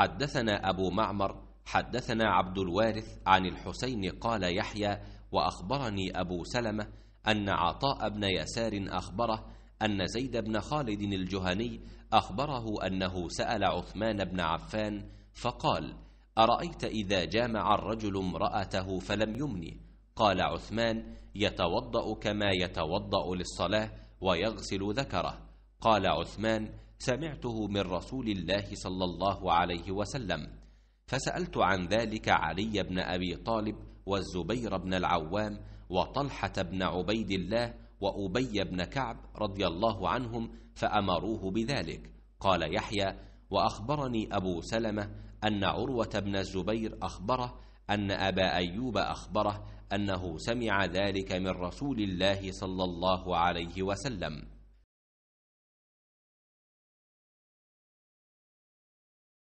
حدثنا أبو معمر حدثنا عبد الوارث عن الحسين قال يحيى وأخبرني أبو سلمة أن عطاء بن يسار أخبره أن زيد بن خالد الجهني أخبره أنه سأل عثمان بن عفان فقال أرأيت إذا جامع الرجل امرأته فلم يمني قال عثمان يتوضأ كما يتوضأ للصلاة ويغسل ذكره قال عثمان سمعته من رسول الله صلى الله عليه وسلم فسألت عن ذلك علي بن أبي طالب والزبير بن العوام وطلحة بن عبيد الله وأبي بن كعب رضي الله عنهم فأمروه بذلك قال يحيى وأخبرني أبو سلمة أن عروة بن الزبير أخبره أن أبا أيوب أخبره أنه سمع ذلك من رسول الله صلى الله عليه وسلم